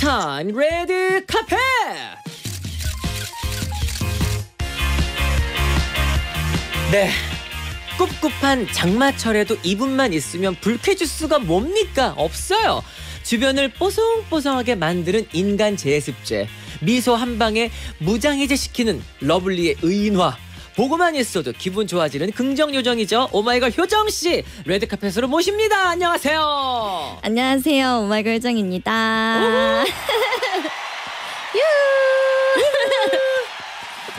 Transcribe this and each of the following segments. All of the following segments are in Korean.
핫한 레드 카펫! 네. 꿉꿉한 장마철에도 이분만 있으면 불쾌지수가 뭡니까? 없어요. 주변을 뽀송뽀송하게 만드는 인간 제습제. 미소 한 방에 무장해제시키는 러블리의 의인화. 보고만 있어도 기분 좋아지는 긍정 요정이죠. 오마이걸 효정 씨 레드카펫으로 모십니다. 안녕하세요. 안녕하세요. 오마이걸 효정입니다.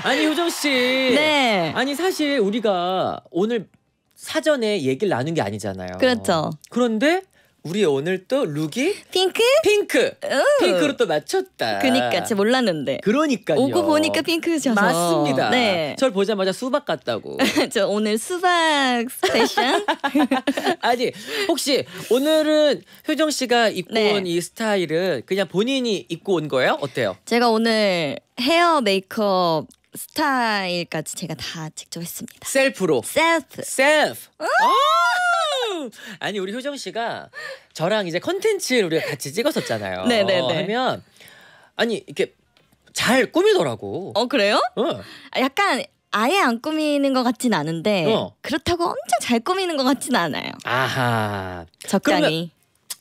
아니 효정 씨. 네. 아니 사실 우리가 오늘 사전에 얘기를 나눈 게 아니잖아요. 그렇죠. 그런데 우리 오늘 또 룩이 핑크? 핑크! 오. 어. 핑크로 또 맞췄다. 그니까 제가 몰랐는데. 그러니까요. 오고 보니까 핑크셔서. 맞습니다. 네. 절 보자마자 수박 같다고. 저 오늘 수박 스페셜? 아니 혹시 오늘은 효정 씨가 입고 네. 온이 스타일은 그냥 본인이 입고 온 거예요? 어때요? 제가 오늘 헤어 메이크업 스타일까지 제가 다 직접 했습니다. 셀프로. 셀프. 셀프. 아니 우리 효정 씨가 저랑 이제 컨텐츠를 우리가 같이 찍었었잖아요. 네네네. 하면 아니 이렇게 잘 꾸미더라고. 어 그래요? 어. 아, 약간 아예 안 꾸미는 것 같진 않은데 어. 그렇다고 엄청 잘 꾸미는 것 같진 않아요. 아하. 적당히.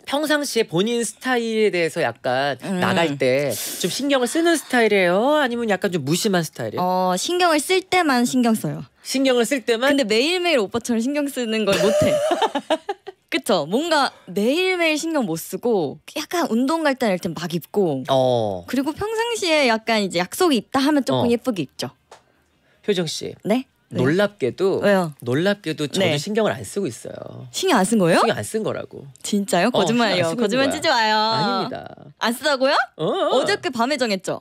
평상시에 본인 스타일에 대해서 약간 음. 나갈 때 좀 신경을 쓰는 스타일이에요? 아니면 약간 좀 무심한 스타일이에요? 어 신경을 쓸 때만 신경 써요. 신경을 쓸 때만? 근데 매일매일 오빠처럼 신경 쓰는 걸 못해. 그쵸 뭔가 매일매일 신경 못 쓰고 약간 운동 갈때이 땐막 입고 어. 그리고 평상시에 약간 이제 약속이 있다 하면 조금 어. 예쁘게 입죠. 효정 씨. 네? 네. 놀랍게도 왜요? 놀랍게도 저도 네. 신경을 안 쓰고 있어요. 신경 안 쓴 거예요? 신경 안 쓴 거라고. 진짜요? 거짓말이요. 어, 거짓말 치지 마요. 아닙니다. 안 쓰다고요? 어. 어저께 밤에 정했죠.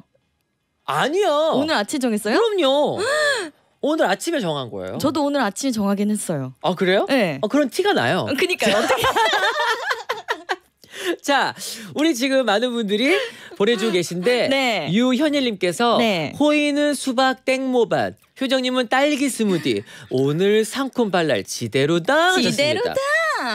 아니요. 오늘 아침 정했어요? 그럼요. 오늘 아침에 정한 거예요. 저도 오늘 아침에 정하긴 했어요. 아 그래요? 네. 아, 그런 티가 나요. 그니까 어떻게? 자, 우리 지금 많은 분들이 보내주고 계신데 네. 유현일님께서 네. 호이는 수박 땡모밭, 효정님은 딸기 스무디. 오늘 상콤 발랄 지대로다. 지대로다.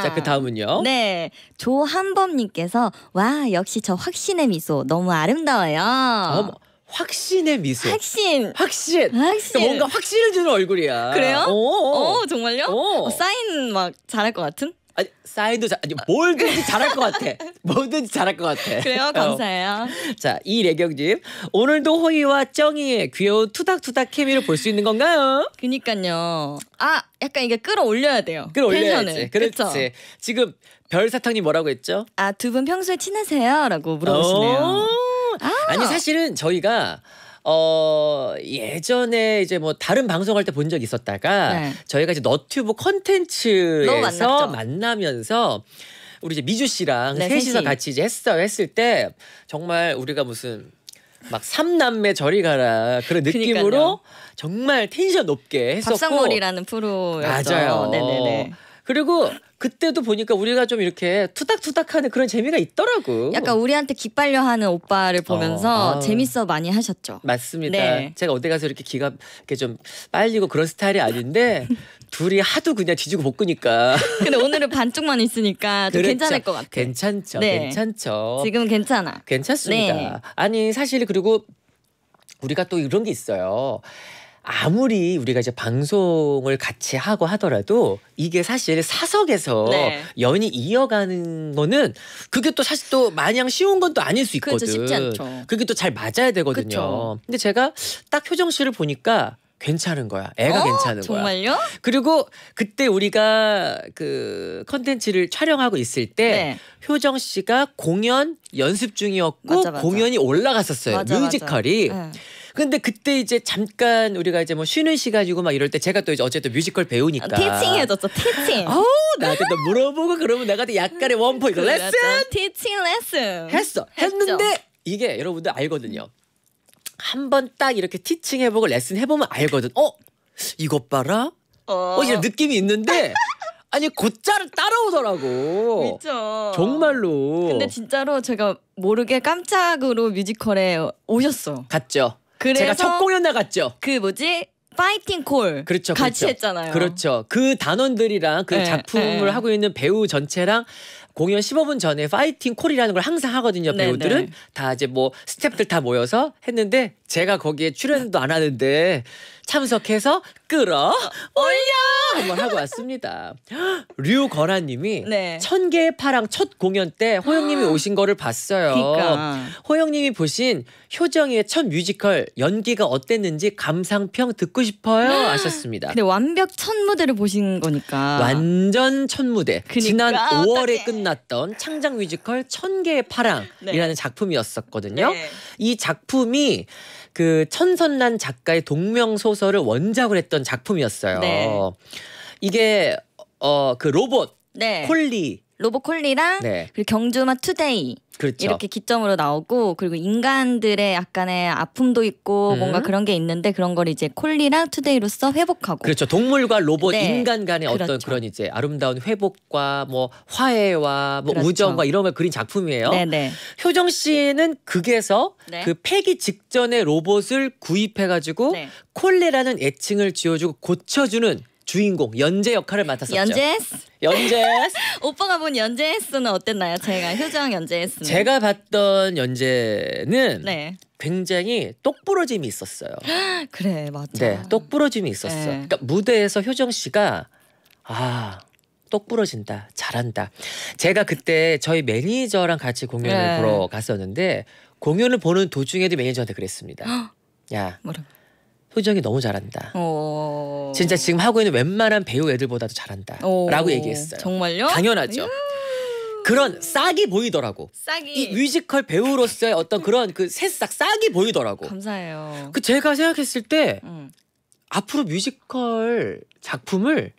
자, 그 다음은요. 네. 조한범님께서 와 역시 저 확신의 미소 너무 아름다워요. 어머. 확신의 미소. 확신. 확신. 그러니까 확신. 뭔가 확신을 주는 얼굴이야. 그래요? 오, 오. 오 정말요? 오. 어. 어, 사인 막 잘할 것 같은? 아니 사이도 자, 아니 뭘든지 잘할 것 같아. 뭐든지 잘할 것 같아. 그래요? 어. 감사해요. 자, 이래경님 오늘도 호이와 정이의 귀여운 투닥투닥 케미를 볼 수 있는 건가요? 그니까요. 아, 약간 이게 끌어올려야 돼요. 끌어올려야지. 텐션을. 그렇지. 그쵸? 지금 별사탕님 뭐라고 했죠? 아, 두 분 평소에 친하세요?라고 물어보시네요. 아. 아니 사실은 저희가 어 예전에 이제 뭐 다른 방송할 때 본적 있었다가 네. 저희가 이제 너튜브 컨텐츠에서 만나면서 우리 이제 미주 씨랑 네, 셋이서 셋이. 같이 이제 했어 했을 때 정말 우리가 무슨 막 삼남매 저리 가라 그런 느낌으로 그러니까요. 정말 텐션 높게 했었고 밥상머리라는 프로였죠. 맞아요. 네네네. 그리고 그때도 보니까 우리가 좀 이렇게 투닥투닥하는 그런 재미가 있더라고. 약간 우리한테 기빨려하는 오빠를 보면서 어, 아. 재밌어 많이 하셨죠. 맞습니다. 네. 제가 어디 가서 이렇게 기가 이렇게 좀 빨리고 그런 스타일이 아닌데 둘이 하도 그냥 뒤지고 볶으니까. 근데 오늘은 반쪽만 있으니까 좀 그렇죠. 괜찮을 것 같아. 괜찮죠. 네. 괜찮죠. 지금 괜찮아. 괜찮습니다. 네. 아니 사실 그리고 우리가 또 이런 게 있어요. 아무리 우리가 이제 방송을 같이 하고 하더라도 이게 사실 사석에서 네. 연이 이어가는 거는 그게 또 사실 또 마냥 쉬운 건 또 아닐 수 그렇죠. 있거든. 그렇죠, 쉽지 않죠. 그게 또 잘 맞아야 되거든요. 그렇죠. 근데 제가 딱 효정 씨를 보니까 괜찮은 거야. 애가 어, 괜찮은 정말요? 거야. 그리고 그때 우리가 그 컨텐츠를 촬영하고 있을 때 네. 효정 씨가 공연 연습 중이었고 맞아, 맞아. 공연이 올라갔었어요. 맞아, 뮤지컬이. 네. 근데 그때 이제 잠깐 우리가 이제 뭐 쉬는 시간이고 막 이럴 때 제가 또 이제 어쨌든 뮤지컬 배우니까 아, 티칭해줬죠 티칭. 아우 나한테 또 물어보고 그러면 내가 또 약간의 음, 원포인트 레슨. 티칭 레슨. 했어. 했는데 했죠. 이게 여러분들 알거든요. 한 번 딱 이렇게 티칭 해보고 레슨 해보면 알거든. 어 이것 봐라. 어, 어 이런 느낌이 있는데. 아니 곧잘 따라오더라고. 그쵸. 정말로. 근데 진짜로 제가 모르게 깜짝으로 뮤지컬에 오셨어. 갔죠. 그래서 제가 첫 공연 나갔죠. 그 뭐지? 파이팅 콜 그렇죠, 같이 그렇죠. 했잖아요. 그렇죠. 그 단원들이랑 그 네, 작품을 네. 하고 있는 배우 전체랑 공연 15분 전에 파이팅 콜이라는 걸 항상 하거든요. 네, 배우들은 네, 다 이제 뭐 스태프들 다 모여서 했는데 제가 거기에 출연도 안 하는데 참석해서 끌어 올려 한번 어, 뭐 하고 왔습니다. 류거라님이 네. 천 개의 파랑 첫 공연 때 호영님이 오신 거를 봤어요. 그러니까. 호영님이 보신 효정이의 첫 뮤지컬 연기가 어땠는지 감상평 듣고 싶어요 아셨습니다 근데 완벽 첫 무대를 보신 거니까 완전 첫 무대. 그러니까. 지난 5월에 끝났던 창작 뮤지컬 천 개의 파랑이라는 네. 작품이었었거든요. 네. 이 작품이 그천선난 작가의 동명 소설을 원작을 했던 작품이었어요. 네. 이게 어 그 로봇 네. 콜리 로보콜리랑 네. 그리고 경주마 투데이 그렇죠. 이렇게 기점으로 나오고 그리고 인간들의 약간의 아픔도 있고 음. 뭔가 그런 게 있는데 그런 걸 이제 콜리랑 투데이로서 회복하고 그렇죠 동물과 로봇 네. 인간 간의 그렇죠. 어떤 그런 이제 아름다운 회복과 뭐 화해와 뭐 그렇죠. 우정과 이런 걸 그린 작품이에요 네네. 네. 효정 씨는 극에서 네. 그 폐기 직전에 로봇을 구입해 가지고 네. 콜리라는 애칭을 지어주고 고쳐주는 주인공 연재 역할을 맡았었죠. 연재스. 연재스. 오빠가 본 연재스는 어땠나요? 제가 효정 연재스 제가 봤던 연재는 네. 굉장히 똑부러짐이 있었어요. 그래 맞아. 네, 똑부러짐이 있었어. 네. 그러니까 무대에서 효정 씨가 아. 똑부러진다, 잘한다. 제가 그때 저희 매니저랑 같이 공연을 네. 보러 갔었는데 공연을 보는 도중에도 매니저한테 그랬습니다. 야, 뭐라 효정이 너무 잘한다. 오. 어. 진짜 지금 하고 있는 웬만한 배우 애들보다도 잘한다라고 얘기했어요. 정말요? 당연하죠. 음. 그런 싹이 보이더라고. 싹이. 이 뮤지컬 배우로서의 어떤 그런 그 새싹 싹이 보이더라고. 감사해요. 그 제가 생각했을 때 음. 앞으로 뮤지컬 작품을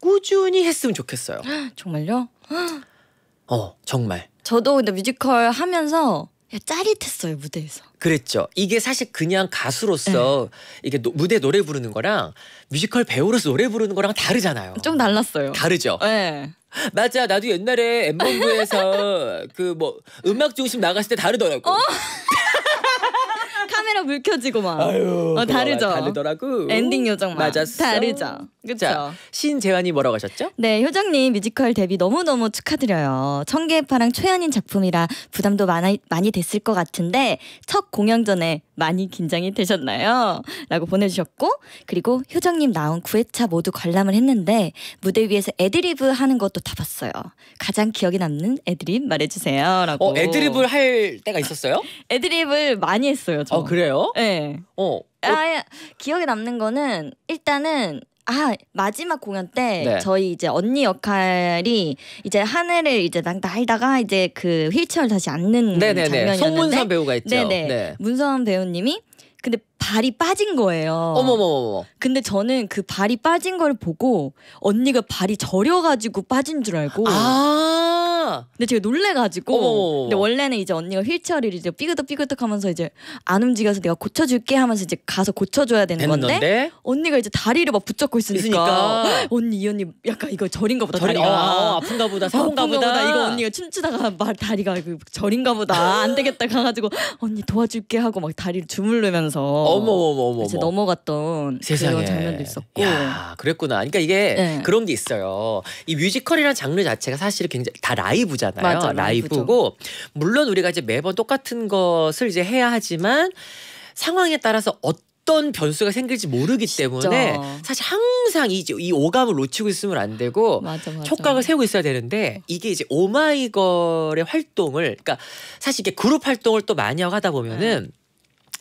꾸준히 했으면 좋겠어요. 정말요? 어 정말. 저도 근데 뮤지컬 하면서 짜릿했어요 무대에서. 그랬죠. 이게 사실 그냥 가수로서 네. 이게 노, 무대 노래 부르는 거랑 뮤지컬 배우로서 노래 부르는 거랑 다르잖아요. 좀 달랐어요. 다르죠. 네. 맞아. 나도 옛날에 엠번부에서 그 뭐 음악 중심 나갔을 때 다르더라고. 어? 카메라 물켜지고 막. 아유, 어, 다르죠. 다르더라고. 엔딩 요정 막. 맞았어. 다르죠. 그렇죠. 신재환이 뭐라고 하셨죠? 네, 효정님 뮤지컬 데뷔 너무너무 축하드려요. 청계파랑 초연인 작품이라 부담도 많이, 많이 됐을 것 같은데 첫 공연 전에 많이 긴장이 되셨나요? 라고 보내주셨고 그리고 효정님 나온 9회차 모두 관람을 했는데 무대 위에서 애드리브 하는 것도 다 봤어요. 가장 기억에 남는 애드립 말해주세요. 라고. 어, 애드립을 할 때가 있었어요? 애드립을 많이 했어요. 저. 어, 그래요? 네. 어. 어. 아, 예. 기억에 남는 거는 일단은 아 마지막 공연 때 네. 저희 이제 언니 역할이 이제 하늘을 이제 날다가 이제 그 휠체어를 다시 앉는 네네네. 네, 네. 장면이었는데 송문선 배우가 있죠. 네네 네. 네. 문선 배우님이 근데 발이 빠진 거예요. 어머머머. 근데 저는 그 발이 빠진 걸 보고 언니가 발이 저려가지고 빠진 줄 알고. 아 근데 제가 놀래가지고. 근데 원래는 이제 언니가 휠체어를 이제 삐그덕삐그덕하면서 이제 안 움직여서 내가 고쳐줄게 하면서 이제 가서 고쳐줘야 되는 건데 언니가 이제 다리를 막 붙잡고 있으니까, 있으니까. 언니 이 언니 약간 이거 저린가 보다 저리, 다리가 어, 어, 아픈가 보다 사고가 아, 보다. 보다 이거 언니가 춤추다가 말 다리가 저린가 보다 안 되겠다 가가지고 언니 도와줄게 하고 막 다리를 주물르면서 어머 어머 머 이제 넘어갔던 세상에. 그런 장면도 있었고 야, 그랬구나 그러니까 이게 네. 그런 게 있어요 이뮤지컬이란 장르 자체가 사실 굉장히 다 라이 라이브잖아요. 맞아, 라이브고 물론 우리가 이제 매번 똑같은 것을 이제 해야 하지만 상황에 따라서 어떤 변수가 생길지 모르기 때문에 진짜. 사실 항상 이, 이 오감을 놓치고 있으면 안 되고 맞아, 맞아. 촉각을 세우고 있어야 되는데 이게 이제 오마이걸의 활동을 그러니까 사실 이게 그룹 활동을 또 많이 하 하다 보면은 네.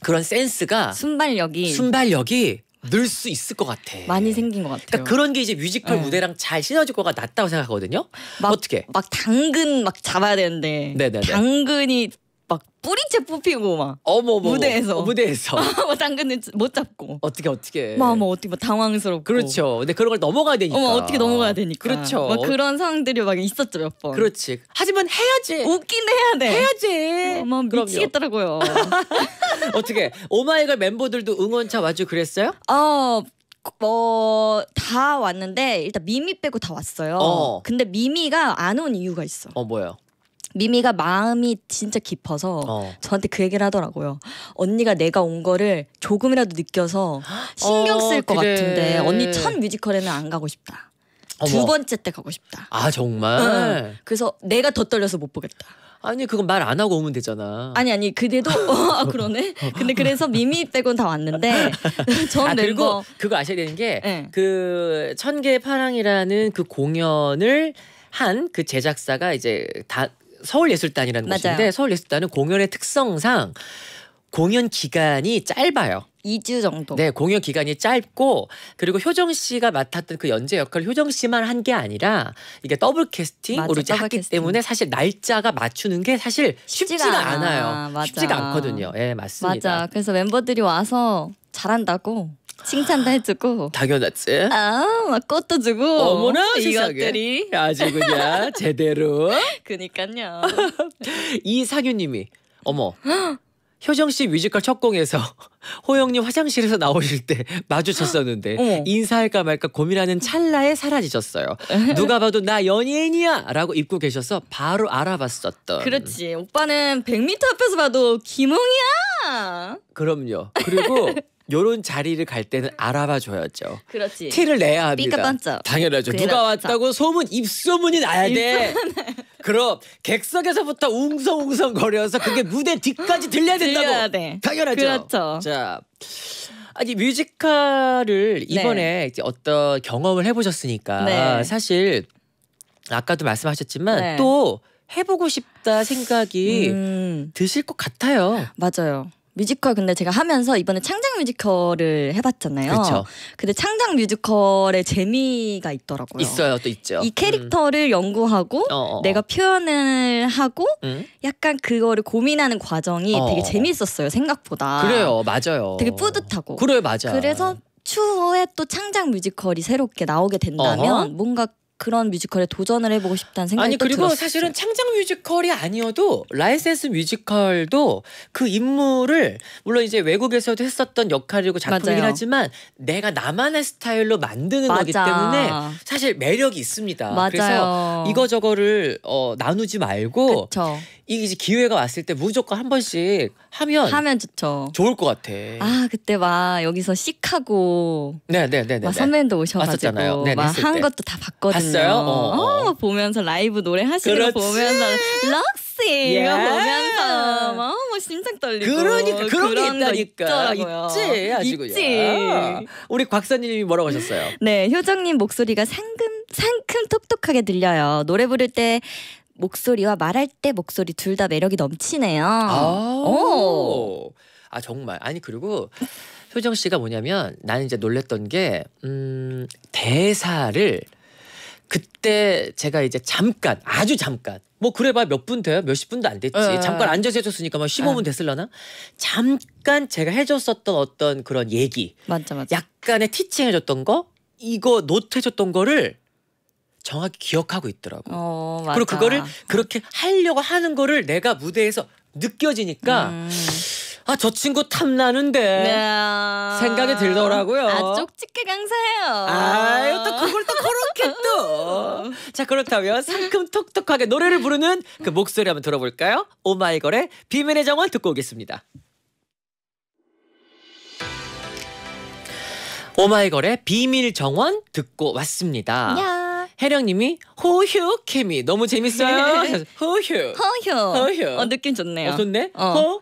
그런 센스가 순발력이 순발력이 늘수 있을 것 같아. 많이 생긴 것 같아요. 그러니까 그런 게 이제 뮤지컬 네. 무대랑 잘 시너지효과가 났다고 생각하거든요. 막, 어떻게? 막 당근 막 잡아야 되는데 네네네. 네, 네. 당근이 막 뿌리째 뽑히고 막 어머 무대에서 어, 무대에서 뭐 어, 당근을 못 잡고 어떻게 어떻게 막뭐 어떻게 막 당황스럽고 그렇죠 근데 그런 걸 넘어가야 되니까 어머, 어떻게 넘어가야 되니까 그렇죠 막 어, 그런 상황들이 막 있었죠 몇 번 그렇지 하지만 해야지 웃긴 해야 돼 해야지 어머 미치겠더라고요 어떻게 오마이걸 멤버들도 응원차 와주 그랬어요? 아, 어 뭐다 왔는데 일단 미미 빼고 다 왔어요. 어. 근데 미미가 안 온 이유가 있어. 어 뭐야? 미미가 마음이 진짜 깊어서 어. 저한테 그 얘기를 하더라고요. 언니가 내가 온 거를 조금이라도 느껴서 신경 쓸것 어, 그래. 같은데 언니 첫 뮤지컬에는 안 가고 싶다. 어머. 두 번째 때 가고 싶다. 아 정말. 응. 그래서 내가 더 떨려서 못 보겠다. 아니 그건 말 안 하고 오면 되잖아. 아니 아니 그래도 어, 아, 그러네. 근데 그래서 미미 빼곤 다 왔는데 전 아, 멤버 그거 아셔야 되는 게그 네. 그 천개의 파랑이라는 그 공연을 한 그 제작사가 이제 다 서울예술단이라는 맞아요. 곳인데 서울예술단은 공연의 특성상 공연 기간이 짧아요. 2주 정도. 네, 공연 기간이 짧고 그리고 효정 씨가 맡았던 그 연재 역할 효정 씨만 한 게 아니라 이게 더블 캐스팅으로 맞아, 이 했기 캐스팅. 때문에 사실 날짜가 맞추는 게 사실 쉽지가, 쉽지가 않아요. 맞아. 쉽지가 않거든요. 예, 네, 맞습니다. 맞아. 그래서 멤버들이 와서 잘한다고 칭찬도 해주고 당연하지. 아막 꽃도 주고 어머나 이것들이 아주 그냥 제대로. 그니까요. 이상윤님이 어머. 효정 씨 뮤지컬 첫 공에서 호영님 화장실에서 나오실 때 마주쳤었는데 인사할까 말까 고민하는 찰나에 사라지셨어요. 누가 봐도 나 연예인이야라고 입고 계셔서 바로 알아봤었던. 그렇지. 오빠는 100m 앞에서 봐도 김홍이야. 그럼요. 그리고 요런 자리를 갈 때는 알아봐 줘야죠. 그렇지. 티를 내야 합니다. 삐까 당연하죠. 누가 왔다고 소문 입소문이 나야 돼. 그럼 객석에서부터 웅성웅성 거려서 그게 무대 뒤까지 들려야 된다고. 들려야 돼. 당연하죠. 그렇죠. 자. 아니 뮤지컬을 네. 이번에 이제 어떤 경험을 해보셨으니까 네. 사실 아까도 말씀하셨지만 네. 또 해보고 싶다 생각이 음. 드실 것 같아요. 맞아요. 뮤지컬 근데 제가 하면서 이번에 창작 뮤지컬을 해봤잖아요. 그렇죠. 근데 창작 뮤지컬의 재미가 있더라고요. 있어요, 또 있죠. 이 캐릭터를 음. 연구하고 어어. 어, 어. 내가 표현을 하고 음? 약간 그거를 고민하는 과정이 어 되게 어, 재미었어요 생각보다. 그래요, 맞아요. 되게 뿌듯하고. 그래 맞아. 그래서 추후에 또 창작 뮤지컬이 새롭게 나오게 된다면 어허? 뭔가 그런 뮤지컬에 도전을 해보고 싶다는 생각이 아니 그리고 들었어요. 사실은 창작 뮤지컬이 아니어도 라이센스 뮤지컬도 그 인물을 물론 이제 외국에서도 했었던 역할이고 작품이긴 맞아요. 하지만 내가 나만의 스타일로 만드는 맞아. 거기 때문에 사실 매력이 있습니다. 맞아요. 그래서 이거 저거를 어, 나누지 말고 그쵸. 이게 기회가 왔을 때 무조건 한 번씩 하면 하면 좋죠. 좋을 것 같아. 아 그때 막 여기서 씩하고 네네네 네, 네, 네, 네, 선배님도 오셔가지고 왔었잖아요. 네, 막한 것도 다 봤거든요. 있어요. 어, 어. 어, 보면서 라이브 노래 하시는 거 보면서 럭스 이거 예. 보면서 막뭐 어, 심장 떨리고 그러니까 그런 게 있다니까 있지 있지. 우리 곽사님이 뭐라고 하셨어요? 네 효정님 목소리가 상큼 상큼 톡톡하게 들려요. 노래 부를 때 목소리와 말할 때 목소리 둘 다 매력이 넘치네요. 아, 오. 아 정말 아니 그리고 효정 씨가 뭐냐면 나는 이제 놀랬던 게 음, 대사를 그때 제가 이제 잠깐 아주 잠깐 뭐 그래봐 몇 분 돼요 몇 십 분도 안 됐지 에, 예, 예. 잠깐 앉아서 해줬으니까 막 뭐 15분 예. 됐을라나 잠깐 제가 해줬었던 어떤 그런 얘기 맞아 맞아 약간의 티칭 해줬던 거 이거 노트 해줬던 거를 정확히 기억하고 있더라고 어, 맞아. 그리고 그거를 그렇게 하려고 하는 거를 내가 무대에서 느껴지니까 음. 아저 친구 탐나는데 네. 생각이 들더라고요. 아 쪽집게 강사예요. 아유 또 그걸 또 그렇게 또. 자 그렇다면 상큼 톡톡하게 노래를 부르는 그 목소리 한번 들어볼까요? 오마이걸의 비밀의 정원 듣고 오겠습니다. 오마이걸의 비밀 정원 듣고 왔습니다. 야. 혜령님이 호휴 케미 너무 재밌어요. 호휴. 호휴호휴 어, 느낌 좋네요. 어, 좋네. 어. 호휴.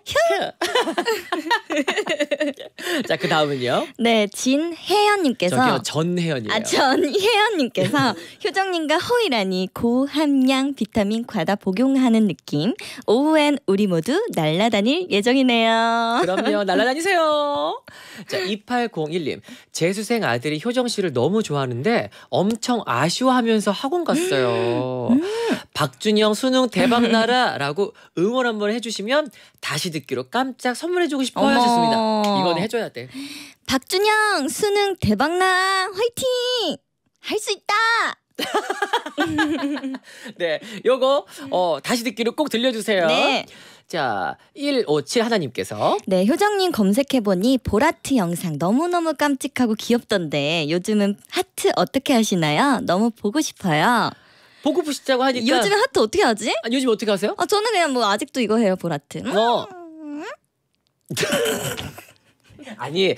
자, 그 다음은요. 네, 진혜연님께서. 전혜연이에요. 아, 전혜연님께서 효정님과 호이라니 고함량 비타민 과다 복용하는 느낌. 오후엔 우리 모두 날라다닐 예정이네요. 그럼요, 날라다니세요. 자, 2801님. 재수생 아들이 효정 씨를 너무 좋아하는데 엄청 아쉬워 하면서 학원 음. 갔어요. 음. 박준영 수능 대박 음. 나라라고 응원 한번 해주시면 다시 듣기로 깜짝 선물해주고 싶어요 하셨습니다. 이건 해줘야 돼. 박준영 수능 대박 나 화이팅 할 수 있다. 네, 요거 어, 다시 듣기로 꼭 들려주세요. 네. 자, 157 하나님께서 네, 효정님 검색해보니 보라트 영상 너무너무 깜찍하고 귀엽던데 요즘은 하트 어떻게 하시나요? 너무 보고 싶어요. 보고프시다고 하니까 요즘에 하트 어떻게 하지? 아, 요즘 어떻게 하세요? 아, 저는 그냥 뭐 아직도 이거 해요, 보라트. 음. 어. 아니,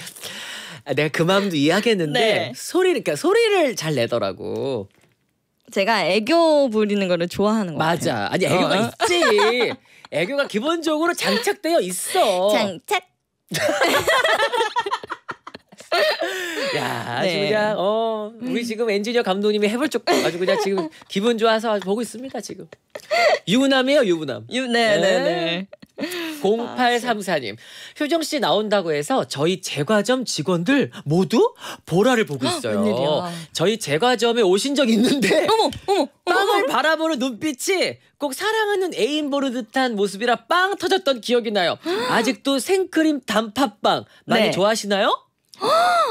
내가 그 마음도 이해하겠는데 네. 소리 그러니까 소리를 잘 내더라고. 제가 애교 부리는 거를 좋아하는 거 맞아. 같아 아니 애교가 어. 어. 있지. 애교가 기본적으로 장착되어 있어. 장착. 야 아주 네. 그냥 어 우리 음. 지금 엔지니어 감독님이 해볼쪽 아주 그냥 지금 기분 좋아서 보고 있습니다 지금 유부남이에요 유부남 유네네네 0834님 아, 효정 씨 나온다고 해서 저희 제과점 직원들 모두 보라를 보고 있어요. 웬일이야. 저희 제과점에 오신 적 있는데 어머 어머 빵을 바라보는 눈빛이 꼭 사랑하는 애인 보는 듯한 모습이라 빵 터졌던 기억이 나요. 아직도 생크림 단팥빵 많이 네. 좋아하시나요?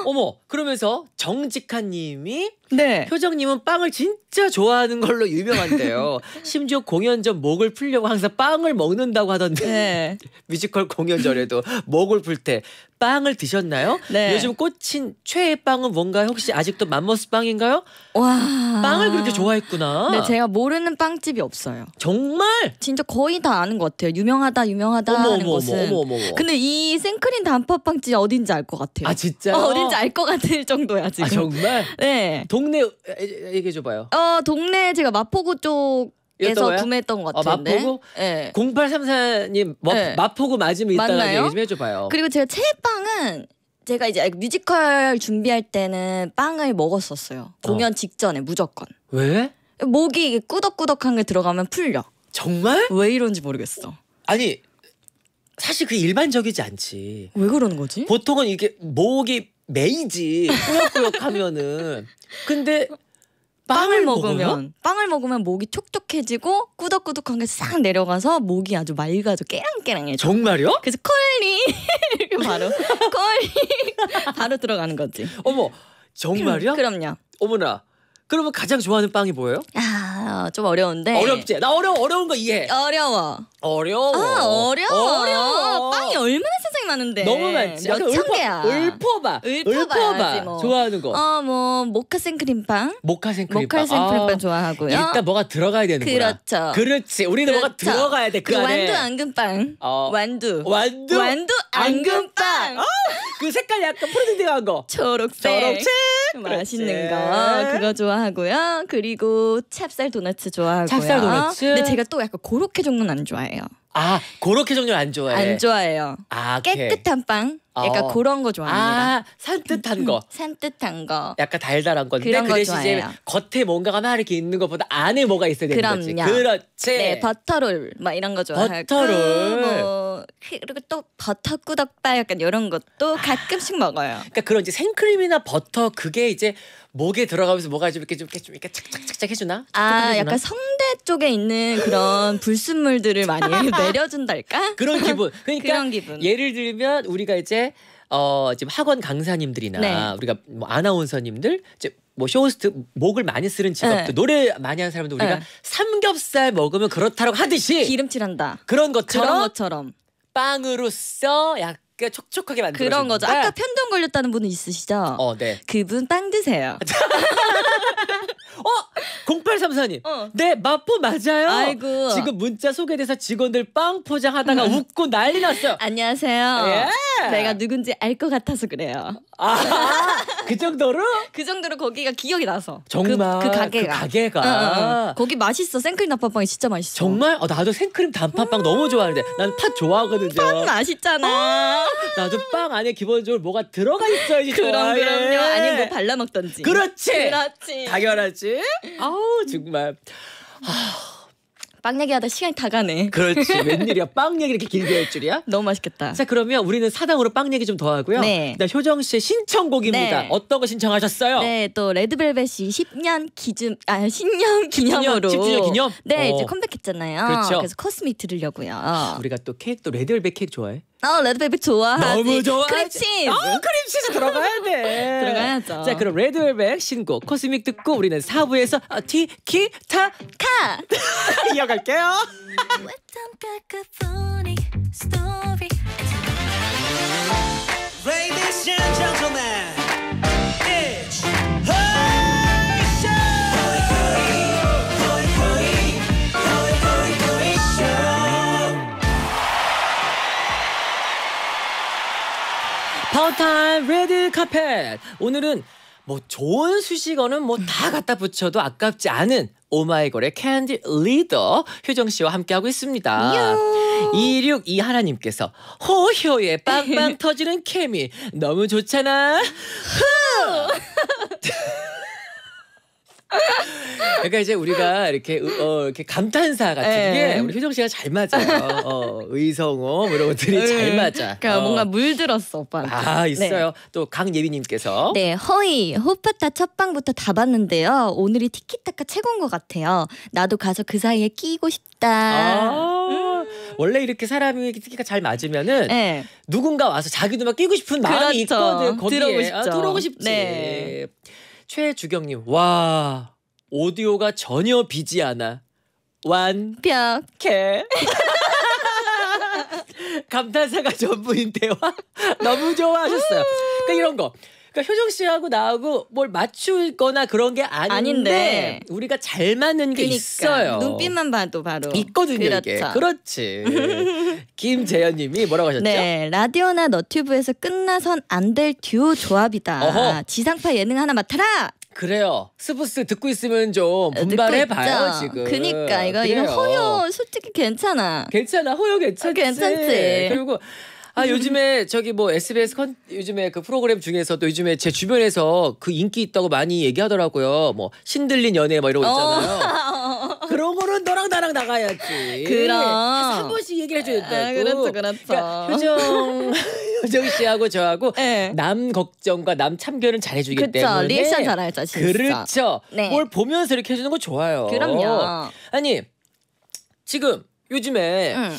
어머 그러면서 정직한 님이 네. 표정님은 빵을 진짜 좋아하는 걸로 유명한데요. 심지어 공연 전 목을 풀려고 항상 빵을 먹는다고 하던데 네. 뮤지컬 공연 전에도 목을 풀 때 빵을 드셨나요? 네. 요즘 꽂힌 최애 빵은 뭔가 혹시 아직도 맘모스 빵인가요? 와 빵을 그렇게 좋아했구나. 네, 제가 모르는 빵집이 없어요. 정말? 진짜 거의 다 아는 것 같아요. 유명하다, 유명하다 어 하는 것은. 어머, 근데 이 생크림 단팥빵집 어딘지 알 것 같아요. 아 진짜? 어, 딘지 알 것 같을 정도야 지금. 아 정말? 네. 동 동네 얘기해 줘봐요. 어 동네 제가 마포구 쪽. 에서 구매했던 것 어, 같은데. 어, 마포구? 네. 0834님 마, 네. 마포구 맞으면 있다가 얘기 좀 해줘봐요. 그리고 제가 채빵은 제가 이제 뮤지컬 준비할 때는 빵을 먹었었어요. 어. 공연 어. 직전에 무조건. 왜? 목이 꾸덕꾸덕한 게 들어가면 풀려. 정말? 왜 이런지 모르겠어. 아니 사실 그 일반적이지 않지. 왜 그러는 거지? 보통은 이게 목이 메이지 꾸역꾸역하면은 근데 빵을, 먹으면, 먹으면 빵을 먹으면 목이 촉촉해지고 꾸덕꾸덕한 게 싹 내려가서 목이 아주 맑아져 깨랑깨랑해져. 정말요? 그래서 컬링 바로 컬링 바로 들어가는 거지. 어머 정말요? 그럼요. 어머나 그러면 가장 좋아하는 빵이 뭐예요? 아좀 어려운데. 어렵지. 나 어려 어려운 거 이해. 어려워. 어려워. 아 어려워. 어려워. 빵이 얼마나 세상에 많은데. 너무 많지. 몇천 읊어, 개야. 읊어봐. 읊어봐. 뭐. 좋아하는 거. 어뭐 모카 생크림빵. 모카 생크림빵. 모카 아. 생크림빵 아, 좋아하고요. 일단 뭐가 들어가야 되는 거야. 그렇죠. 그렇지. 우리는 그렇죠. 뭐가 들어가야 돼. 그, 그 안에. 완두 앙금빵. 어. 완두. 완두. 완두 앙금빵. 어, 그 색깔 약간 프로팅한 거. 초록색. 초록색. 맛있는 그렇지. 거 그거 좋아하고요. 그리고 찹쌀 도넛 좋아하고요. 찹쌀 도넛. 근데 제가 또 약간 그렇게 종류는 안 좋아해. 좋아해요. 아, 그렇게 정렬 안 좋아해. 안 좋아해요. 아, 깨끗한 빵. 약간 어. 그런 거 좋아합니다. 아 산뜻한 음, 음. 거. 산뜻한 거. 약간 달달한 건데 그런 거 그게 이제 좋아해요. 겉에 뭔가가 막 이렇게 있는 것보다 안에 뭐가 있어야 되는 거지. 그럼요. 그렇지. 네, 버터롤 막 이런 거 좋아하고 버터롤. 뭐 그리고 또 버터 꾸덕밥 약간 이런 것도 아. 가끔씩 먹어요. 그러니까 그런 이제 생크림이나 버터 그게 이제 목에 들어가면서 뭐가 좀 이렇게 좀 이렇게 좀 이렇게 착착착착 해주나? 아해주나 약간 성대 쪽에 있는 그런 불순물들을 많이 내려준달까? 그런 기분. 그러니까 그런 기분. 예를 들면 우리가 이제 어 지금 학원 강사님들이나 네. 우리가 뭐 아나운서님들 이제 뭐 쇼호스트 목을 많이 쓰는 직업도 네. 노래 많이 하는 사람도 우리가 네. 삼겹살 먹으면 그렇다라고 하듯이 기름칠한다 그런 것처럼 그런 것처럼 빵으로써 약꽤 촉촉하게 만드는 그런 거죠. 아까 편동 걸렸다는 분은 있으시죠? 어, 네. 그분 빵 드세요. 어, 0834님. 어. 네, 마포 맞아요. 아이고. 지금 문자 소개돼서 직원들 빵 포장하다가 음. 웃고 난리 났어요. 안녕하세요. 예. 제가 누군지 알 것 같아서 그래요. 아, 그 정도로? 그 정도로 거기가 기억이 나서. 그, 정말. 그, 그 가게가. 그 가게가. 응, 어, 응. 어. 거기 맛있어. 생크림 단팥빵이 진짜 맛있어. 정말? 어, 나도 생크림 단팥빵 음 너무 좋아하는데. 난 팥 좋아하거든요. 팥 맛있잖아. 어. 나도 빵 안에 기본적으로 뭐가 들어가 있어야지 그럼 좋아해. 그럼요. 아니 뭐 발라 먹던지. 그렇지. 그렇지. 당연하지. 아우 정말. 빵 얘기하다 시간이 다 가네. 그렇지. 웬일이야. 빵 얘기 이렇게 길게 할 줄이야? 너무 맛있겠다. 자, 그러면 우리는 사당으로 빵 얘기 좀 더 하고요. 네. 그 효정 씨의 신청곡입니다. 네. 어떤 거 신청하셨어요? 네, 또 레드벨벳이 10년 기준 아 10년 기념으로 10주년 기념? 네, 어. 이제 컴백했잖아요. 그렇죠. 그래서 코스미 들으려고요. 아, 우리가 또 케이크 또 레드벨벳 케이크 좋아해? 어 레드벨벳 좋아하지. 너무 좋아. 크림치즈. 어 크림치즈 들어가야 돼. 들어가야죠. 자 그럼 레드벨벳 신곡 코스믹 듣고 우리는 4부에서 어, 티키타카 이어갈게요. 파워 레드 카펫 오늘은 뭐 좋은 수식어는 뭐다 음. 갖다 붙여도 아깝지 않은 오마이걸의 캔디 리더 효정 씨와 함께하고 있습니다. 262 하나님께서 호효의 빵빵 터지는 케미 너무 좋잖아. 그러니까 이제 우리가 이렇게 어, 이렇게 감탄사 같은 네. 게 우리 효정 씨가 잘 맞아요. 어, 의성어 뭐 이런 것들이 음, 잘 맞아. 그러니까 어. 뭔가 물들었어 오빠한테. 아 네. 있어요. 네. 또 강예빈님께서 네 허이 호파타 첫 방부터 다 봤는데요. 오늘이 티키타카 최고인 것 같아요. 나도 가서 그 사이에 끼고 싶다. 아 원래 이렇게 사람이 티키타카잘 맞으면은 네. 누군가 와서 자기도 막 끼고 싶은 마음이 그렇죠. 있거든. 거기에 들어오고 싶죠. 아, 들어오고 싶지. 네. 최주경님 와 오디오가 전혀 비지 않아 완벽해 감탄사가 전부인 대화 너무 좋아하셨어요. 그러니까 이런 거. 그러니까 효정 씨하고 나하고 뭘 맞추거나 그런 게 아닌데, 아닌데. 우리가 잘 맞는 게 그러니까. 있어요. 눈빛만 봐도 바로 있거든요 그렇죠. 이게. 그렇지. 김재현님이 뭐라고 하셨죠? 네 라디오나 너튜브에서 끝나선 안 될 듀오 조합이다. 어허. 지상파 예능 하나 맡아라. 그래요. 스브스 듣고 있으면 좀 네, 분발해봐요 지금. 그니까 이거 그래요. 이거 허여 솔직히 괜찮아. 괜찮아 허여 괜찮지. 어, 괜찮지. 그리고 아 요즘에 저기 뭐 SBS 컨 요즘에 그 프로그램 중에서도 요즘에 제 주변에서 그 인기 있다고 많이 얘기하더라고요. 뭐 신들린 연애 뭐이러고 있잖아요. 어. 그런 거는 너랑 나랑 나가야지. 그럼 한 번씩 얘기 해줘야 된다고. 아, 그렇죠, 그렇죠. 그러니까 효정 효정 씨하고 저하고 네. 남 걱정과 남 참견을 잘해주기 그쵸, 때문에 리액션 잘하죠, 진짜. 그렇죠. 네. 뭘 보면서 이렇게 해주는 거 좋아요. 그럼요. 아니 지금 요즘에. 응.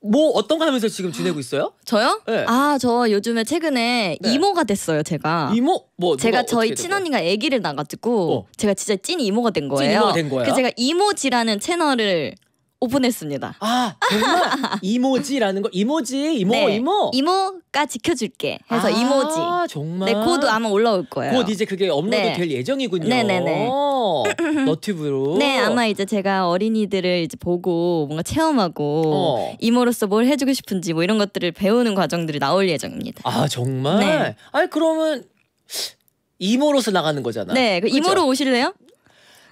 뭐 어떤 거 하면서 지금 지내고 있어요? 저요? 네. 아, 저 요즘에 최근에 네. 이모가 됐어요, 제가. 이모? 뭐 제가 저희 친언니가 아기를 낳아가지고 어. 제가 진짜 찐 이모가 된 거예요. 찐 이모가 된 거예요. 그 제가 이모지라는 채널을 오픈했습니다. 아 정말 이모지라는 거 이모지 이모 네, 이모 이모가 지켜줄게 해서 아, 이모지. 네, 정말. 네 코드 아마 올라올 거예요. 곧 이제 그게 업로드 네. 될 예정이군요. 네네네. 네, 네. 너튜브로. 네 아마 이제 제가 어린이들을 이제 보고 뭔가 체험하고 어. 이모로서 뭘 해주고 싶은지 뭐 이런 것들을 배우는 과정들이 나올 예정입니다. 아 정말. 네. 아니 그러면 이모로서 나가는 거잖아. 네그 이모로 오실래요?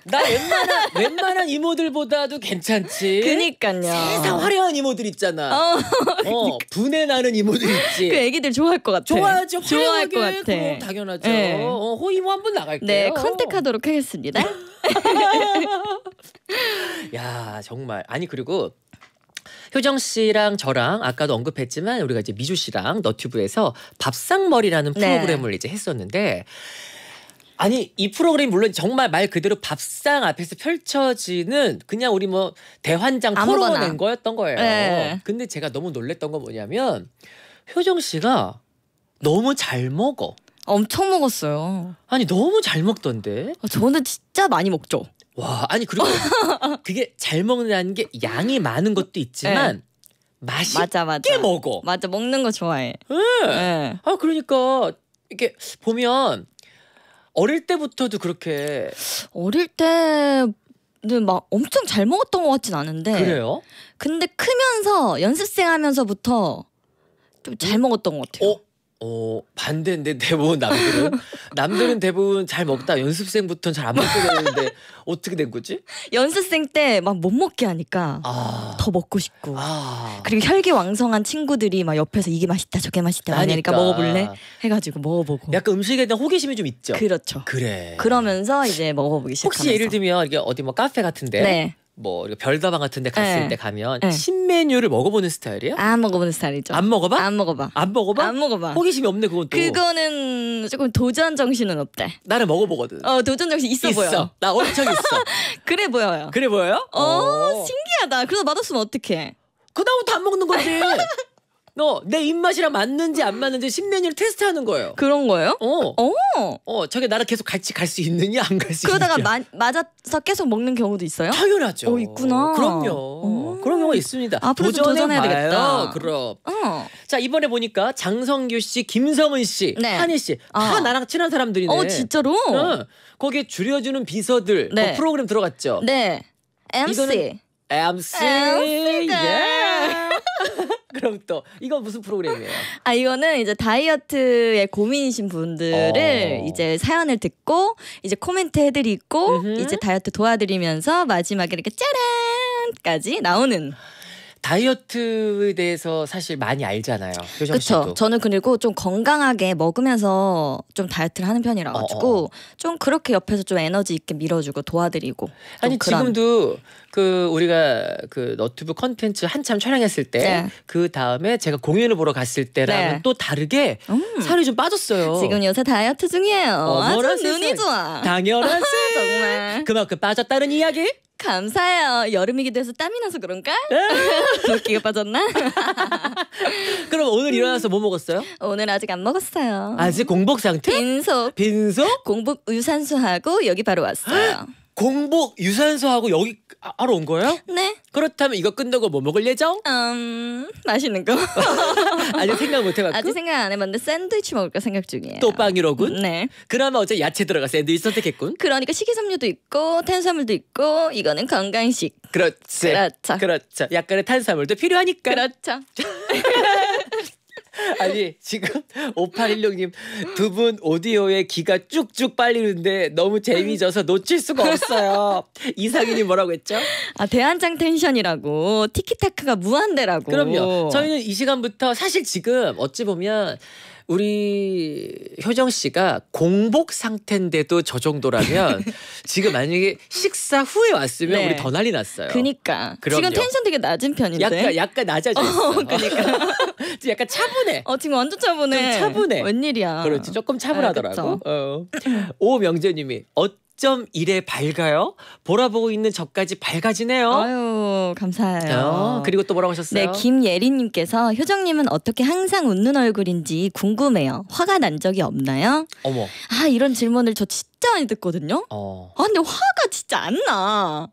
나 웬만한 웬만한 이모들보다도 괜찮지. 그니까요. 세상 화려한 이모들 있잖아. 어, 어 분해 나는 이모들 있지. 그 애기들 좋아할 것 같아. 좋아하지. 좋아할 것 같아. 그럼 당연하죠. 네. 어, 호이모 한번 나갈게요. 네, 컨택하도록 하겠습니다. 야 정말 아니 그리고 효정 씨랑 저랑 아까도 언급했지만 우리가 이제 미주 씨랑 너튜브에서 밥상머리라는 네. 프로그램을 네. 이제 했었는데 아니 이 프로그램이 물론 정말 말 그대로 밥상 앞에서 펼쳐지는 그냥 우리 뭐 대환장 토론낸 거였던 거예요. 네. 근데 제가 너무 놀랬던 건 뭐냐면 효정 씨가 너무 잘 먹어. 엄청 먹었어요. 아니 너무 잘 먹던데. 아, 저는 진짜 많이 먹죠. 와 아니 그리고 그게 잘 먹는다는 게 양이 많은 것도 있지만 네. 맛있게 맞아, 맞아. 먹어. 맞아 먹는 거 좋아해. 네. 네. 아 그러니까 이렇게 보면 어릴 때부터도 그렇게 어릴 때는 막 엄청 잘 먹었던 것 같진 않은데 그래요? 근데 크면서 연습생 하면서부터 좀잘 음? 먹었던 것 같아요. 어? 어 반대인데 대부분 남들은 남들은 대부분 잘 먹다 연습생부터잘안 먹게 되는데 어떻게 된 거지? 연습생 때 막 못 먹게 하니까 아. 더 먹고 싶고 아. 그리고 혈기왕성한 친구들이 막 옆에서 이게 맛있다 저게 맛있다 하니까 그러니까. 먹어볼래 해가지고 먹어보고 약간 음식에 대한 호기심이 좀 있죠. 그렇죠. 그래. 그러면서 이제 먹어보기 시작하 혹시 예를 들면 이게 어디 뭐 카페 같은데 네. 뭐 별다방 같은 데 갔을 네. 때 가면 네. 예. 신메뉴를 먹어보는 스타일이에요? 안 먹어보는 스타일이죠. 안 먹어봐? 안 먹어봐. 안 먹어봐? 안 먹어봐. 호기심이 없네 그건 또. 그거는 조금 도전 정신은 없대. 나는 먹어보거든. 어 도전 정신 있어, 있어. 보여. 나 엄청 있어. 그래 보여요. 그래 보여요? 어, 어. 신기하다. 그래서 맛없으면 어떡해. 그다음부터 안 먹는 거지. 너내 입맛이랑 맞는지 안 맞는지 신메뉴를 테스트하는 거예요. 그런 거예요? 어. 어. 어, 자기 나랑 계속 같이 갈수 있느냐 안 갈 수 있느냐. 그러다가 마, 맞아서 계속 먹는 경우도 있어요? 당연하죠. 어, 있구나. 그럼요. 어. 그런 경우가 있습니다. 앞으로 도전해야 되겠다. 그럼. 어. 자 이번에 보니까 장성규 씨, 김성은 씨, 네. 한희 씨다 아. 나랑 친한 사람들이네. 어 진짜로? 응. 네. 거기에 줄여주는 비서들 네. 뭐 프로그램 들어갔죠. 네. MC. MC. MC. 예. 그럼 또 이건 무슨 프로그램이에요? 아 이거는 이제 다이어트에 고민이신 분들을 어. 이제 사연을 듣고 이제 코멘트 해드리고 으흠. 이제 다이어트 도와드리면서 마지막에 이렇게 짜란까지 나오는. 다이어트에 대해서 사실 많이 알잖아요. 그렇죠. 저는 그리고 좀 건강하게 먹으면서 좀 다이어트를 하는 편이라 가지고 어, 어. 좀 그렇게 옆에서 좀 에너지 있게 밀어주고 도와드리고. 아니 그런... 지금도 그 우리가 그 너튜브 컨텐츠 한참 촬영했을 때그 네. 다음에 제가 공연을 보러 갔을 때랑은 네. 또 다르게 음. 살이 좀 빠졌어요. 지금 요새 다이어트 중이에요. 어, 아, 눈이 좋아. 당연하지. 정말. 그만큼 빠졌다는 이야기? 감사해요. 여름이기도 해서 땀이 나서 그런가? 물기가 네. 빠졌나? 그럼 오늘 일어나서 뭐 먹었어요? 오늘 아직 안 먹었어요. 아직 공복 상태? 빈속. 빈속? 공복 유산소하고 여기 바로 왔어요. 공복 유산소하고 여기 아, 하러 온 거예요? 네. 그렇다면 이거 끝나고 뭐 먹을 예정? 음 맛있는 거. 아직 생각 못 해봤고. 아직 생각 안 해봤는데 샌드위치 먹을까 생각 중이에요. 또 빵이로군. 네. 그러면 어제 야채 들어가 샌드위치 선택했군. 그러니까 식이섬유도 있고 탄수화물도 있고 이거는 건강식. 그렇지. 그렇죠. 그렇죠. 약간의 탄수화물도 필요하니까. 그렇죠. 아니 지금 5816님 두 분 오디오에 기가 쭉쭉 빨리는데 너무 재미져서 놓칠 수가 없어요. 이상희님 뭐라고 했죠? 아 대한장 텐션이라고 티키타카가 무한대라고. 그럼요. 저희는 이 시간부터 사실 지금 어찌 보면 우리 효정 씨가 공복 상태인데도 저 정도라면 지금 만약에 식사 후에 왔으면 네. 우리 더 난리 났어요. 그니까. 지금 텐션 되게 낮은 편인데. 약간 약간 낮아져 있어. 어, 그니까. 지금 약간 차분해. 어 지금 완전 차분해. 좀 차분해. 웬일이야. 그렇지. 조금 차분하더라고. 아, 어. 오명재님이 어 10.1에 밝아요. 보라보고 있는 저까지 밝아지네요. 아유, 감사해요. 어, 그리고 또 뭐라고 하셨어요? 네, 김예린님께서 효정님은 어떻게 항상 웃는 얼굴인지 궁금해요. 화가 난 적이 없나요? 어머. 아, 이런 질문을 저 진짜 많이 듣거든요. 어. 아, 근데 화가 진짜 안 나.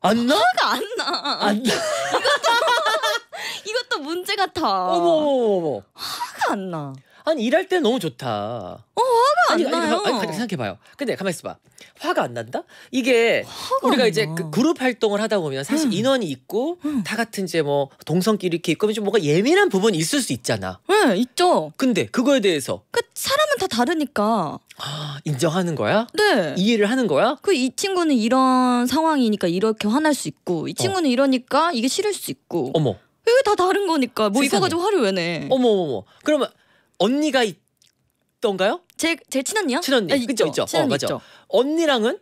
안 나? 화가 안 나. 안 나. 이것도, 이것도 문제 같아. 어머, 어머, 어머. 화가 안 나. 아니 일할 때 너무 좋다. 어 화가 아니, 안 아니, 나요. 아니, 생각해봐요. 근데 가만 있어봐. 화가 안 난다? 이게 우리가 이제 그 그룹 활동을 하다 보면 사실 음. 인원이 있고 음. 다 같은 이제 뭐 동성끼리 이렇게 있고 좀 뭔가 예민한 부분이 있을 수 있잖아. 네, 있죠. 근데 그거에 대해서 그 사람은 다 다르니까. 아, 인정하는 거야? 네. 이해를 하는 거야? 그 이 친구는 이런 상황이니까 이렇게 화날 수 있고 이 친구는 어. 이러니까 이게 싫을 수 있고. 어머. 이게 다 다른 거니까 뭐 이거 가지고 화를 왜 내? 어머 어머. 그러면 언니가 있던가요? 제, 제 친언니요? 친언니. 아, 그죠? 있죠. 어, 맞죠 언니랑은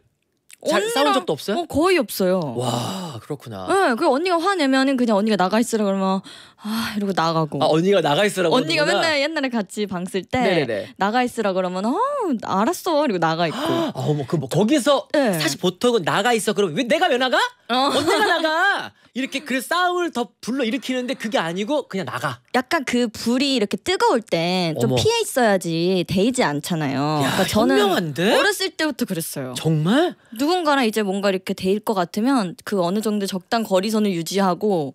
잘 싸운 적도 없어요? 어, 거의 없어요. 와 그렇구나. 네, 그 언니가 화내면은 그냥 언니가 나가 있으라 그러면 아 이러고 나가고. 아 언니가 나가 있으라고. 언니가 그러구나 맨날 옛날에 같이 방 쓸 때 나가 있으라 그러면 어 알았어 그리고 나가 있고. 아 어머 그뭐 거기서 네. 사실 보통은 나가 있어 그러면 왜 내가 왜 나가? 어. 언니가 나가 이렇게 그 싸움을 더 불러 일으키는데 그게 아니고 그냥 나가. 약간 그 불이 이렇게 뜨거울 땐좀 피해 있어야지 데이지 않잖아요. 야, 그러니까 저는 현명한데? 어렸을 때부터 그랬어요. 정말? 누 누군가랑 이제 뭔가 이렇게 데일 것 같으면 그 어느 정도 적당 거리선을 유지하고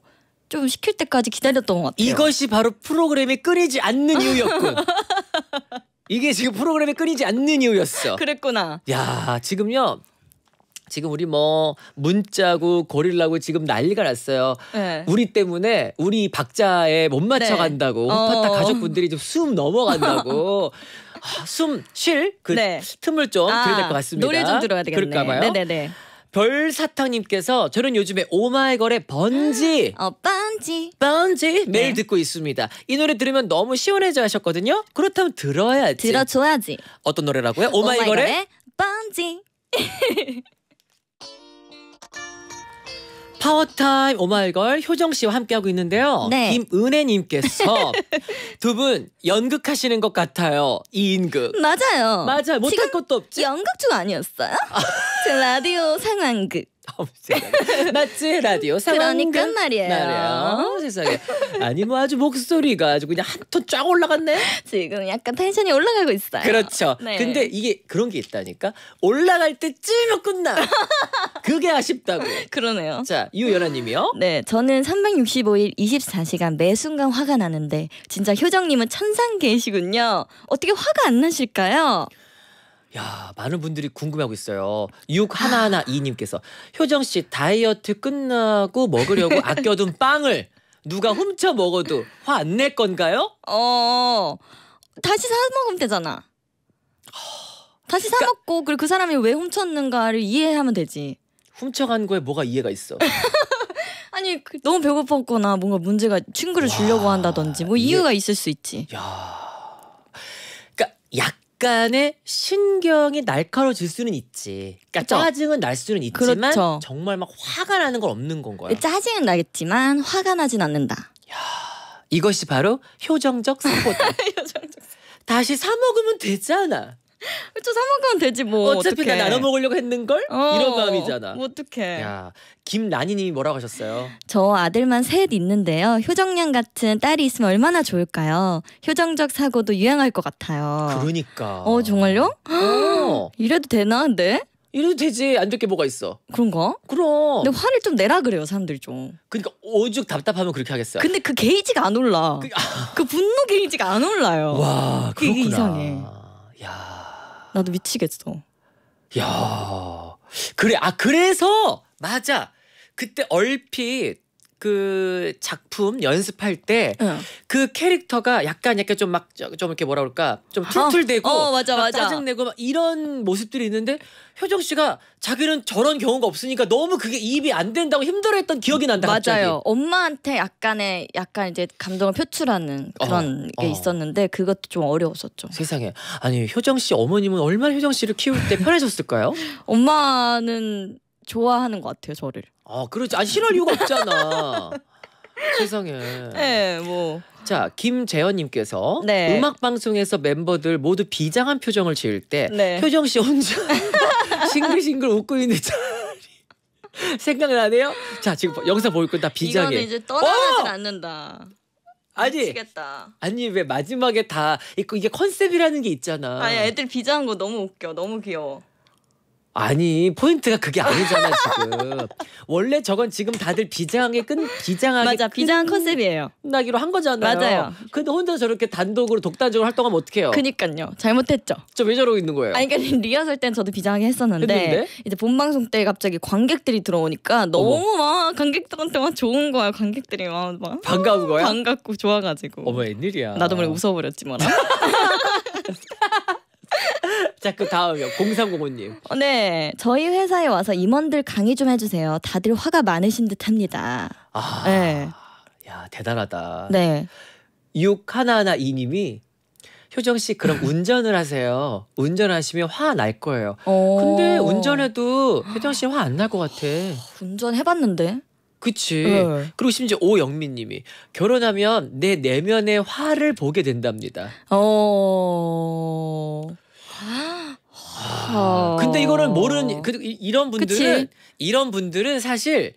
좀 시킬 때까지 기다렸던 것 같아요. 이것이 바로 프로그램이 끊이지 않는 이유였군. 이게 지금 프로그램이 끊이지 않는 이유였어. 그랬구나. 야 지금요. 지금 우리 뭐 문자고 고릴라고 지금 난리가 났어요. 네. 우리 때문에 우리 박자에 못 맞춰 네. 간다고 네. 오빠딱 어. 가족분들이 좀 숨 넘어간다고 숨쉴그 네. 틈을 좀 아, 들어야 될 것 같습니다. 노래 좀 들어야 되겠네. 그럴까봐요. 네네네. 별사탕님께서 저는 요즘에 오마이걸의 번지 아, 어 번지 번지 네. 매일 네. 듣고 있습니다. 이 노래 들으면 너무 시원해져 하셨거든요. 그렇다면 들어야지. 들어줘야지. 어떤 노래라고요? 오마이걸의, 오마이걸의 번지. 파워타임 오마이걸 효정 씨와 함께하고 있는데요. 네. 김은혜님께서 두 분 연극하시는 것 같아요. 이 인극. 맞아요. 맞아요. 못할 것도 없지. 연극 중 아니었어요? 제 라디오 상황극. 맞지 라디오 사랑은 그러니까 말이에요. 말이에요. 세상에 아니 뭐 아주 목소리가 아주 그냥 한 톤 쫙 올라갔네. 지금 약간 텐션이 올라가고 있어요. 그렇죠. 네. 근데 이게 그런 게 있다니까 올라갈 때쯤이면 끝나. 그게 아쉽다고. 그러네요. 자 유연아님이요. 네 저는 365일 24시간 매 순간 화가 나는데 진짜 효정님은 천상 계시군요. 어떻게 화가 안 나실까요? 야, 많은 분들이 궁금해하고 있어요. 6112님께서 효정 씨 다이어트 끝나고 먹으려고 아껴둔 빵을 누가 훔쳐 먹어도 화 안 낼 건가요? 어, 다시 사 먹으면 되잖아. 다시 사 그러니까- 그리고 그 사람이 왜 훔쳤는가를 이해하면 되지. 훔쳐간 거에 뭐가 이해가 있어? 아니 그- 너무 배고팠거나 뭔가 문제가 친구를 주려고 와, 한다든지 뭐 이유가 있을 수 있지. 야. 그러니까 약 약간의 신경이 날카로워질 수는 있지. 그러니까 그쵸? 짜증은 날 수는 있지만 그렇죠. 정말 막 화가 나는 건 없는 건 거야. 짜증은 나겠지만 화가 나진 않는다. 야, 이것이 바로 효정적 사고다. 효정적... 다시 사 먹으면 되잖아. 그쵸 사 먹으면 되지 뭐 어차피 나 나눠 먹으려고 했는걸 어, 이런 마음이잖아 뭐 어떡해 야 김란이님이 뭐라고 하셨어요? 저 아들만 셋 있는데요 효정양 같은 딸이 있으면 얼마나 좋을까요 효정적 사고도 유행할 것 같아요 그러니까 어 정말요? 어. 이래도 되나 근데? 네? 이래도 되지 안될게 뭐가 있어 그런가? 그럼 근데 화를 좀 내라 그래요 사람들좀 그러니까 오죽 답답하면 그렇게 하겠어요 근데 그 게이지가 안 올라 그, 아. 그 분노 게이지가 안 올라요 와 그렇구나 이상해 야 나도 미치겠어. 야. 그래. 아, 그래서 맞아. 그때 얼핏 그 작품 연습할 때 그 캐릭터가 약간 약간 좀 막 좀 이렇게 뭐라 그럴까 좀 아, 툴툴대고 어, 어, 맞아, 맞아. 짜증내고 막 이런 모습들이 있는데 효정 씨가 자기는 저런 경우가 없으니까 너무 그게 입이 안 된다고 힘들어했던 기억이 난다 맞아요. 엄마한테 약간의 약간 이제 감동을 표출하는 그런 어, 게 어. 있었는데 그것도 좀 어려웠었죠. 세상에 아니 효정 씨 어머님은 얼마나 효정 씨를 키울 때 편해졌을까요? 엄마는 좋아하는 것 같아요 저를. 아, 그렇지. 아, 싫어할 이유가 없잖아. 세상에. 네, 뭐. 자, 김재현님께서 네. 음악 방송에서 멤버들 모두 비장한 표정을 지을 때 네. 효정 씨 혼자 싱글싱글 웃고 있는 자리 생각나네요. 자, 지금 영상 보일 건 다 비장해. 이건 이제 떠나지 어! 않는다. 아니, 미치겠다. 아니 왜 마지막에 다 이게 컨셉이라는 게 있잖아. 아니 애들 비장한 거 너무 웃겨, 너무 귀여워. 아니 포인트가 그게 아니잖아 지금 원래 저건 지금 다들 비장하게 끈 비장하게 맞아 비장한 컨셉이에요 나기로 한 거잖아요 맞아요 근데 혼자 저렇게 단독으로 독단적으로 활동하면 어떡해요 그니까요 잘못했죠 저 왜 저러고 있는 거예요 아니 그러니까 리허설 땐 저도 비장하게 했었는데 했는데? 이제 본방송 때 갑자기 관객들이 들어오니까 너무 어머. 막 관객들한테 막 좋은 거야 관객들이 막, 막 반가운 거야 반갑고 좋아가지고 어머 웬일이야 나도 모르게 웃어버렸지 뭐라 자, 그 다음이요. 0305님. 어, 네. 저희 회사에 와서 임원들 강의 좀 해주세요. 다들 화가 많으신 듯 합니다. 아. 네. 야, 대단하다. 네. 6 하나하나 이님이 효정 씨 그럼 운전을 하세요. 운전하시면 화 날 거예요. 어... 근데 운전해도 효정 씨 화 안날것 같아. 운전해봤는데. 그치. 네. 그리고 심지어 오영민님이 결혼하면 내 내면의 화를 보게 된답니다. 어. 아. 근데 이거는 모르는 어. 그, 이런 분들은 그치? 이런 분들은 사실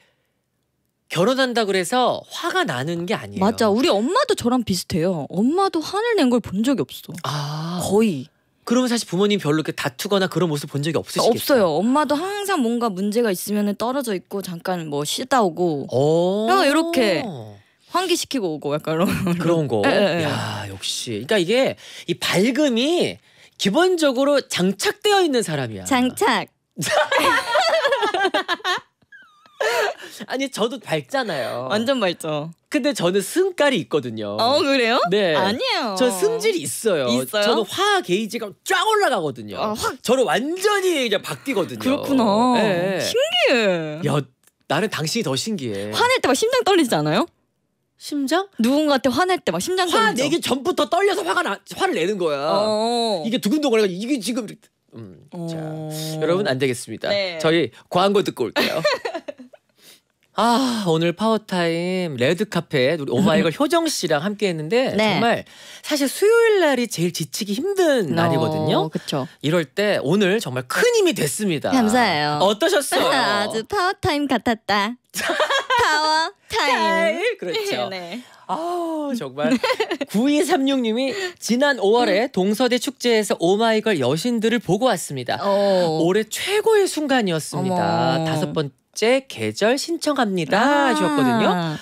결혼한다 그래서 화가 나는 게 아니에요. 맞아. 우리 엄마도 저랑 비슷해요. 엄마도 화를 낸 걸 본 적이 없어. 아. 거의. 그러면 사실 부모님 별로 이렇게 다투거나 그런 모습 본 적이 없으시겠어 없어요. 엄마도 항상 뭔가 문제가 있으면 떨어져 있고 잠깐 뭐 쉬다 오고 그냥 어. 이렇게 환기시키고 오고 약간 그런, 거. 에, 에, 에. 야 역시. 그러니까 이게 이 밝음이 기본적으로 장착되어 있는 사람이야. 장착. 아니 저도 밝잖아요. 완전 밝죠. 근데 저는 승깔이 있거든요. 어 그래요? 네. 아니에요. 저 승질이 있어요. 있어요? 저는 화 게이지가 쫙 올라가거든요. 아, 확. 저는 완전히 그냥 바뀌거든요. 그렇구나. 네. 신기해. 야 나는 당신이 더 신기해. 화낼 때 막 심장 떨리지 않아요? 심장? 누군가한테 화낼 때 막 심장 화 내기 전부터 떨려서 화가 나, 화를 내는 거야. 어. 이게 두근두근해가 이게 지금 음, 자 어. 여러분 안 되겠습니다. 네. 저희 광고 듣고 올게요. 아 오늘 파워타임 레드카펫 우리 오마이걸 효정 씨랑 함께했는데 네. 정말 사실 수요일 날이 제일 지치기 힘든 어, 날이거든요. 그렇 이럴 때 오늘 정말 큰 힘이 됐습니다. 감사해요. 어떠셨어요? 아주 파워타임 같았다. 파워 타임. 그렇죠. 네. 아우 정말 9236님이 지난 5월에 음. 동서대 축제에서 오마이걸 여신들을 보고 왔습니다. 오. 어. 올해 최고의 순간이었습니다. 어머. 다섯 번 축제 계절 신청합니다 아주셨거든요야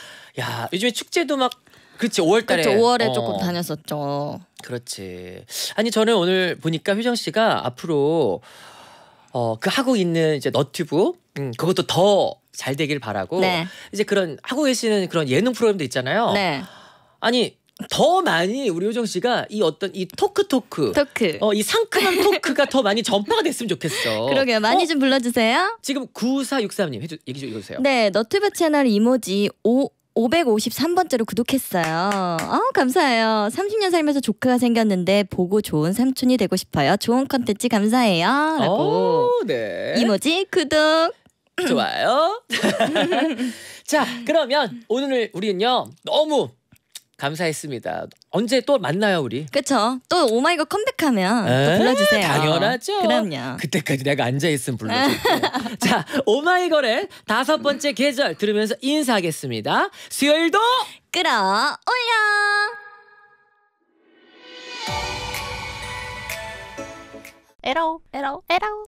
요즘에 축제도 막그렇지 5월달에 그쵸, 그렇죠, 5월에 어. 조금 다녔었죠. 그렇지. 아니 저는 오늘 보니까 효정 씨가 앞으로 어 그 하고 있는 이제 너튜브 음, 그것도 더 잘 되길 바라고 네. 이제 그런 하고 계시는 그런 예능 프로그램도 있잖아요. 네. 아니 더 많이 우리 효정 씨가 이 어떤 이 토크 토크, 토크. 어, 이 상큼한 토크가 더 많이 전파가 됐으면 좋겠어. 그러게요. 많이 어? 좀 불러주세요. 지금 9463님 해주, 얘기 좀 읽어주세요. 네, 너튜브 채널 이모지 5 553번째로 구독했어요. 아, 감사해요. 30년 살면서 조카가 생겼는데 보고 좋은 삼촌이 되고 싶어요. 좋은 컨텐츠 감사해요. 라고. 오, 어, 네. 이모지 구독. 좋아요. 자, 그러면 오늘 우리는요. 너무 감사했습니다. 언제 또 만나요 우리? 그쵸. 또 오마이걸 컴백하면 또 불러주세요. 당연하죠. 그럼요. 그때까지 내가 앉아있으면 불러줄게. 자 오마이걸의 다섯 번째 계절 들으면서 인사하겠습니다. 수요일도 끌어올려. 에러 에러 에러